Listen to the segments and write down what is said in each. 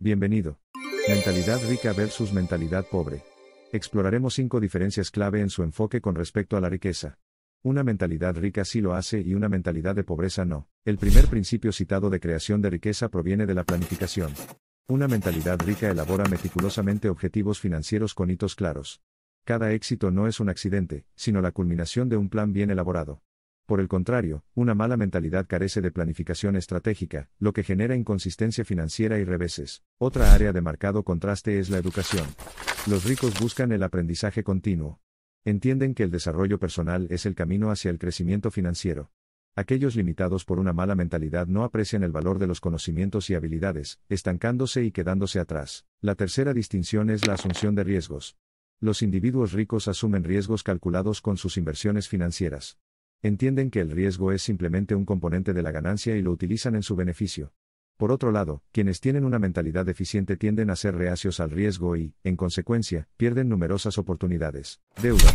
Bienvenido. Mentalidad rica versus mentalidad pobre. Exploraremos cinco diferencias clave en su enfoque con respecto a la riqueza. Una mentalidad rica sí lo hace y una mentalidad de pobreza no. El primer principio citado de creación de riqueza proviene de la planificación. Una mentalidad rica elabora meticulosamente objetivos financieros con hitos claros. Cada éxito no es un accidente, sino la culminación de un plan bien elaborado. Por el contrario, una mala mentalidad carece de planificación estratégica, lo que genera inconsistencia financiera y reveses. Otra área de marcado contraste es la educación. Los ricos buscan el aprendizaje continuo. Entienden que el desarrollo personal es el camino hacia el crecimiento financiero. Aquellos limitados por una mala mentalidad no aprecian el valor de los conocimientos y habilidades, estancándose y quedándose atrás. La tercera distinción es la asunción de riesgos. Los individuos ricos asumen riesgos calculados con sus inversiones financieras entienden que el riesgo es simplemente un componente de la ganancia y lo utilizan en su beneficio. Por otro lado, quienes tienen una mentalidad deficiente tienden a ser reacios al riesgo y, en consecuencia, pierden numerosas oportunidades. Deuda.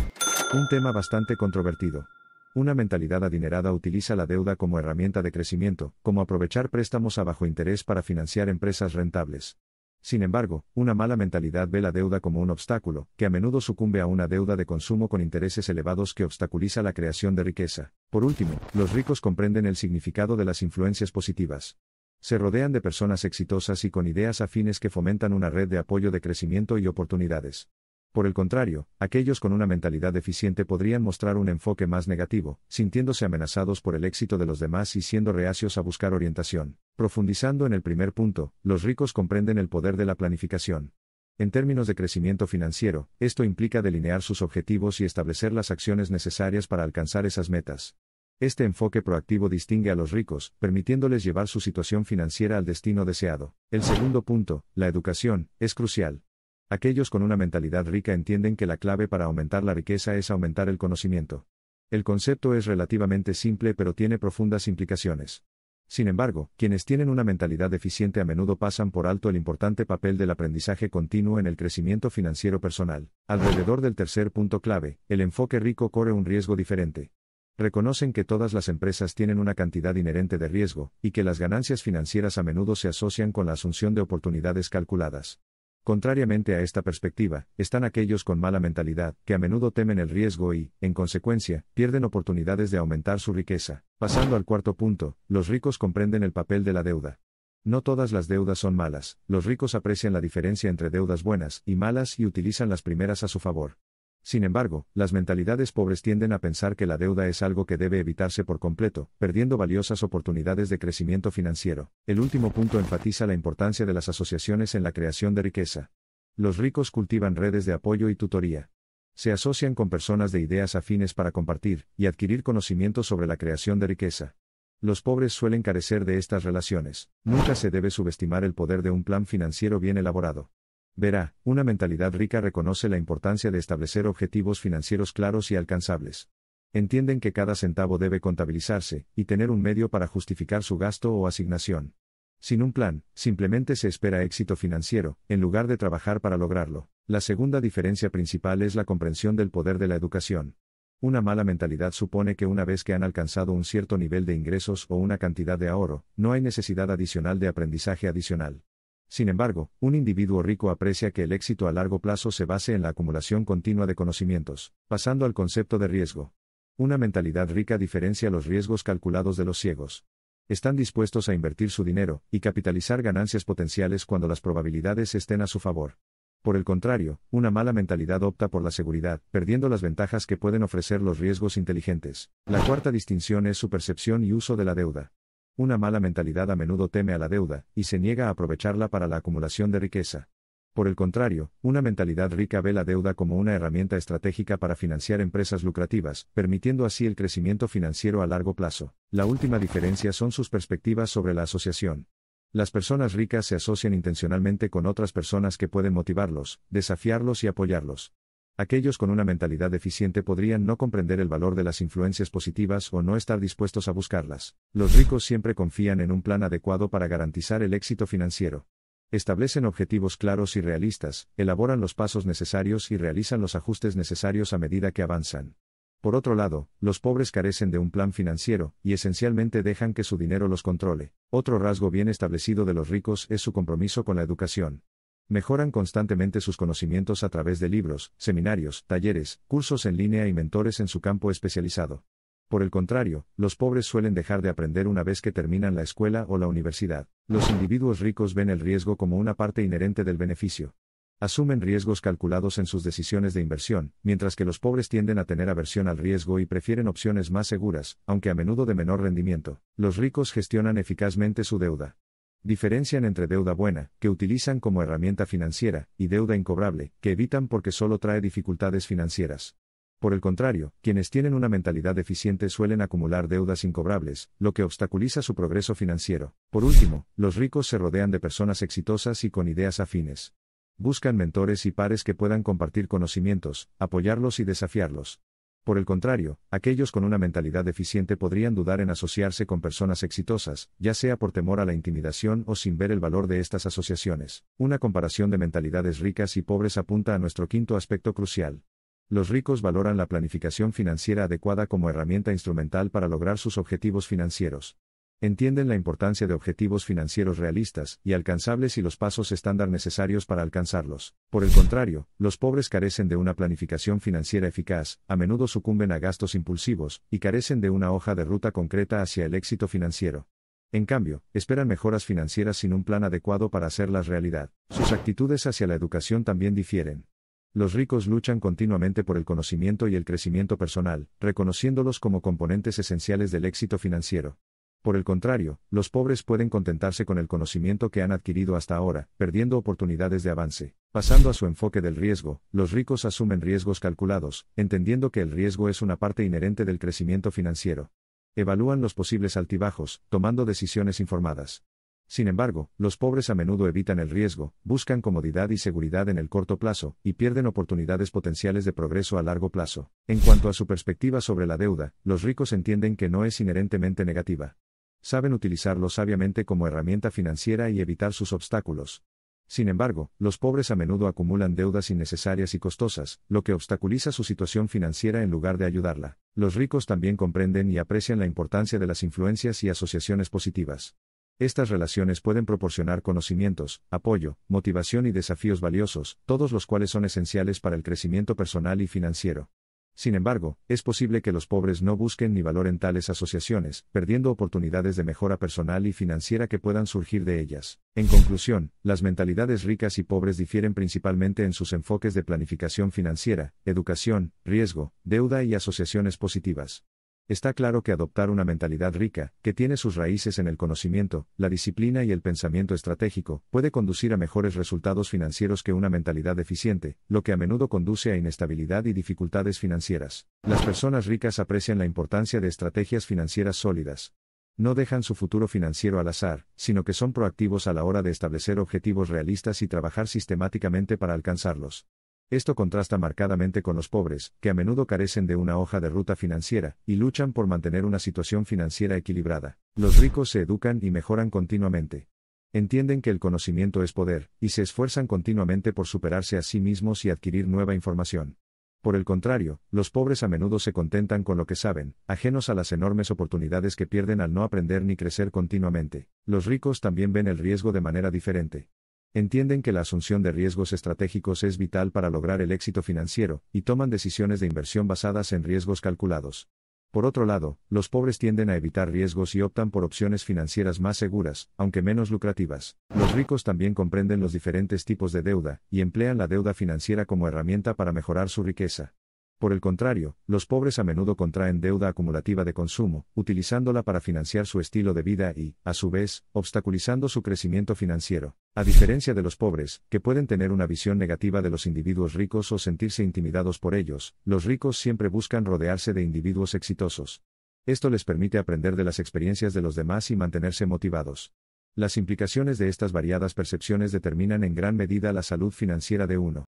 Un tema bastante controvertido. Una mentalidad adinerada utiliza la deuda como herramienta de crecimiento, como aprovechar préstamos a bajo interés para financiar empresas rentables. Sin embargo, una mala mentalidad ve la deuda como un obstáculo, que a menudo sucumbe a una deuda de consumo con intereses elevados que obstaculiza la creación de riqueza. Por último, los ricos comprenden el significado de las influencias positivas. Se rodean de personas exitosas y con ideas afines que fomentan una red de apoyo de crecimiento y oportunidades. Por el contrario, aquellos con una mentalidad deficiente podrían mostrar un enfoque más negativo, sintiéndose amenazados por el éxito de los demás y siendo reacios a buscar orientación. Profundizando en el primer punto, los ricos comprenden el poder de la planificación. En términos de crecimiento financiero, esto implica delinear sus objetivos y establecer las acciones necesarias para alcanzar esas metas. Este enfoque proactivo distingue a los ricos, permitiéndoles llevar su situación financiera al destino deseado. El segundo punto, la educación, es crucial. Aquellos con una mentalidad rica entienden que la clave para aumentar la riqueza es aumentar el conocimiento. El concepto es relativamente simple pero tiene profundas implicaciones. Sin embargo, quienes tienen una mentalidad deficiente a menudo pasan por alto el importante papel del aprendizaje continuo en el crecimiento financiero personal. Alrededor del tercer punto clave, el enfoque rico corre un riesgo diferente. Reconocen que todas las empresas tienen una cantidad inherente de riesgo, y que las ganancias financieras a menudo se asocian con la asunción de oportunidades calculadas. Contrariamente a esta perspectiva, están aquellos con mala mentalidad, que a menudo temen el riesgo y, en consecuencia, pierden oportunidades de aumentar su riqueza. Pasando al cuarto punto, los ricos comprenden el papel de la deuda. No todas las deudas son malas, los ricos aprecian la diferencia entre deudas buenas y malas y utilizan las primeras a su favor. Sin embargo, las mentalidades pobres tienden a pensar que la deuda es algo que debe evitarse por completo, perdiendo valiosas oportunidades de crecimiento financiero. El último punto enfatiza la importancia de las asociaciones en la creación de riqueza. Los ricos cultivan redes de apoyo y tutoría. Se asocian con personas de ideas afines para compartir y adquirir conocimientos sobre la creación de riqueza. Los pobres suelen carecer de estas relaciones. Nunca se debe subestimar el poder de un plan financiero bien elaborado. Verá, una mentalidad rica reconoce la importancia de establecer objetivos financieros claros y alcanzables. Entienden que cada centavo debe contabilizarse, y tener un medio para justificar su gasto o asignación. Sin un plan, simplemente se espera éxito financiero, en lugar de trabajar para lograrlo. La segunda diferencia principal es la comprensión del poder de la educación. Una mala mentalidad supone que una vez que han alcanzado un cierto nivel de ingresos o una cantidad de ahorro, no hay necesidad adicional de aprendizaje adicional. Sin embargo, un individuo rico aprecia que el éxito a largo plazo se base en la acumulación continua de conocimientos, pasando al concepto de riesgo. Una mentalidad rica diferencia los riesgos calculados de los ciegos. Están dispuestos a invertir su dinero y capitalizar ganancias potenciales cuando las probabilidades estén a su favor. Por el contrario, una mala mentalidad opta por la seguridad, perdiendo las ventajas que pueden ofrecer los riesgos inteligentes. La cuarta distinción es su percepción y uso de la deuda. Una mala mentalidad a menudo teme a la deuda, y se niega a aprovecharla para la acumulación de riqueza. Por el contrario, una mentalidad rica ve la deuda como una herramienta estratégica para financiar empresas lucrativas, permitiendo así el crecimiento financiero a largo plazo. La última diferencia son sus perspectivas sobre la asociación. Las personas ricas se asocian intencionalmente con otras personas que pueden motivarlos, desafiarlos y apoyarlos. Aquellos con una mentalidad deficiente podrían no comprender el valor de las influencias positivas o no estar dispuestos a buscarlas. Los ricos siempre confían en un plan adecuado para garantizar el éxito financiero establecen objetivos claros y realistas, elaboran los pasos necesarios y realizan los ajustes necesarios a medida que avanzan. Por otro lado, los pobres carecen de un plan financiero, y esencialmente dejan que su dinero los controle. Otro rasgo bien establecido de los ricos es su compromiso con la educación. Mejoran constantemente sus conocimientos a través de libros, seminarios, talleres, cursos en línea y mentores en su campo especializado. Por el contrario, los pobres suelen dejar de aprender una vez que terminan la escuela o la universidad. Los individuos ricos ven el riesgo como una parte inherente del beneficio. Asumen riesgos calculados en sus decisiones de inversión, mientras que los pobres tienden a tener aversión al riesgo y prefieren opciones más seguras, aunque a menudo de menor rendimiento. Los ricos gestionan eficazmente su deuda. Diferencian entre deuda buena, que utilizan como herramienta financiera, y deuda incobrable, que evitan porque solo trae dificultades financieras. Por el contrario, quienes tienen una mentalidad eficiente suelen acumular deudas incobrables, lo que obstaculiza su progreso financiero. Por último, los ricos se rodean de personas exitosas y con ideas afines. Buscan mentores y pares que puedan compartir conocimientos, apoyarlos y desafiarlos. Por el contrario, aquellos con una mentalidad deficiente podrían dudar en asociarse con personas exitosas, ya sea por temor a la intimidación o sin ver el valor de estas asociaciones. Una comparación de mentalidades ricas y pobres apunta a nuestro quinto aspecto crucial. Los ricos valoran la planificación financiera adecuada como herramienta instrumental para lograr sus objetivos financieros entienden la importancia de objetivos financieros realistas y alcanzables y los pasos estándar necesarios para alcanzarlos. Por el contrario, los pobres carecen de una planificación financiera eficaz, a menudo sucumben a gastos impulsivos, y carecen de una hoja de ruta concreta hacia el éxito financiero. En cambio, esperan mejoras financieras sin un plan adecuado para hacerlas realidad. Sus actitudes hacia la educación también difieren. Los ricos luchan continuamente por el conocimiento y el crecimiento personal, reconociéndolos como componentes esenciales del éxito financiero. Por el contrario, los pobres pueden contentarse con el conocimiento que han adquirido hasta ahora, perdiendo oportunidades de avance. Pasando a su enfoque del riesgo, los ricos asumen riesgos calculados, entendiendo que el riesgo es una parte inherente del crecimiento financiero. Evalúan los posibles altibajos, tomando decisiones informadas. Sin embargo, los pobres a menudo evitan el riesgo, buscan comodidad y seguridad en el corto plazo, y pierden oportunidades potenciales de progreso a largo plazo. En cuanto a su perspectiva sobre la deuda, los ricos entienden que no es inherentemente negativa saben utilizarlo sabiamente como herramienta financiera y evitar sus obstáculos. Sin embargo, los pobres a menudo acumulan deudas innecesarias y costosas, lo que obstaculiza su situación financiera en lugar de ayudarla. Los ricos también comprenden y aprecian la importancia de las influencias y asociaciones positivas. Estas relaciones pueden proporcionar conocimientos, apoyo, motivación y desafíos valiosos, todos los cuales son esenciales para el crecimiento personal y financiero. Sin embargo, es posible que los pobres no busquen ni valoren tales asociaciones, perdiendo oportunidades de mejora personal y financiera que puedan surgir de ellas. En conclusión, las mentalidades ricas y pobres difieren principalmente en sus enfoques de planificación financiera, educación, riesgo, deuda y asociaciones positivas. Está claro que adoptar una mentalidad rica, que tiene sus raíces en el conocimiento, la disciplina y el pensamiento estratégico, puede conducir a mejores resultados financieros que una mentalidad deficiente, lo que a menudo conduce a inestabilidad y dificultades financieras. Las personas ricas aprecian la importancia de estrategias financieras sólidas. No dejan su futuro financiero al azar, sino que son proactivos a la hora de establecer objetivos realistas y trabajar sistemáticamente para alcanzarlos. Esto contrasta marcadamente con los pobres, que a menudo carecen de una hoja de ruta financiera, y luchan por mantener una situación financiera equilibrada. Los ricos se educan y mejoran continuamente. Entienden que el conocimiento es poder, y se esfuerzan continuamente por superarse a sí mismos y adquirir nueva información. Por el contrario, los pobres a menudo se contentan con lo que saben, ajenos a las enormes oportunidades que pierden al no aprender ni crecer continuamente. Los ricos también ven el riesgo de manera diferente entienden que la asunción de riesgos estratégicos es vital para lograr el éxito financiero, y toman decisiones de inversión basadas en riesgos calculados. Por otro lado, los pobres tienden a evitar riesgos y optan por opciones financieras más seguras, aunque menos lucrativas. Los ricos también comprenden los diferentes tipos de deuda, y emplean la deuda financiera como herramienta para mejorar su riqueza. Por el contrario, los pobres a menudo contraen deuda acumulativa de consumo, utilizándola para financiar su estilo de vida y, a su vez, obstaculizando su crecimiento financiero. A diferencia de los pobres, que pueden tener una visión negativa de los individuos ricos o sentirse intimidados por ellos, los ricos siempre buscan rodearse de individuos exitosos. Esto les permite aprender de las experiencias de los demás y mantenerse motivados. Las implicaciones de estas variadas percepciones determinan en gran medida la salud financiera de uno.